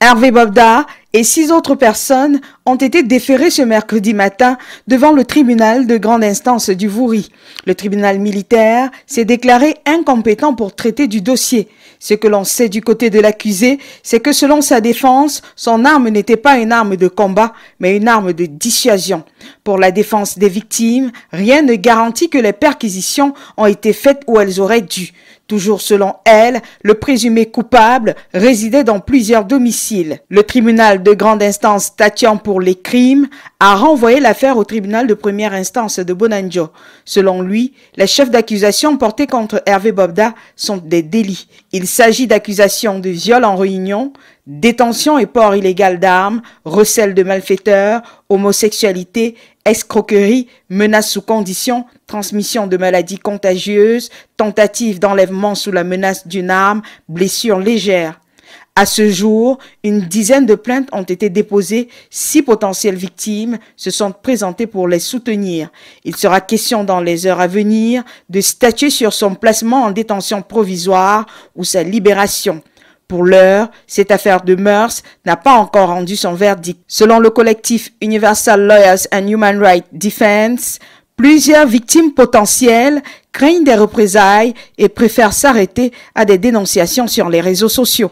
Hervé Bobda et six autres personnes ont été déférées ce mercredi matin devant le tribunal de grande instance du Voury. Le tribunal militaire s'est déclaré incompétent pour traiter du dossier. Ce que l'on sait du côté de l'accusé, c'est que selon sa défense, son arme n'était pas une arme de combat, mais une arme de dissuasion. Pour la défense des victimes, rien ne garantit que les perquisitions ont été faites où elles auraient dû. Toujours selon elle, le présumé coupable résidait dans plusieurs domiciles. Le tribunal de grande instance statuant pour les crimes a renvoyé l'affaire au tribunal de première instance de Bonanjo. Selon lui, les chefs d'accusation portés contre Hervé Bobda sont des délits. Il s'agit d'accusations de viol en réunion, détention et port illégal d'armes, recel de malfaiteurs, homosexualité, escroquerie, menaces sous condition, transmission de maladies contagieuses, tentative d'enlèvement sous la menace d'une arme, blessure légère, à ce jour, une dizaine de plaintes ont été déposées. Six potentielles victimes se sont présentées pour les soutenir. Il sera question dans les heures à venir de statuer sur son placement en détention provisoire ou sa libération. Pour l'heure, cette affaire de mœurs n'a pas encore rendu son verdict. Selon le collectif Universal Lawyers and Human Rights Defense, Plusieurs victimes potentielles craignent des représailles et préfèrent s'arrêter à des dénonciations sur les réseaux sociaux.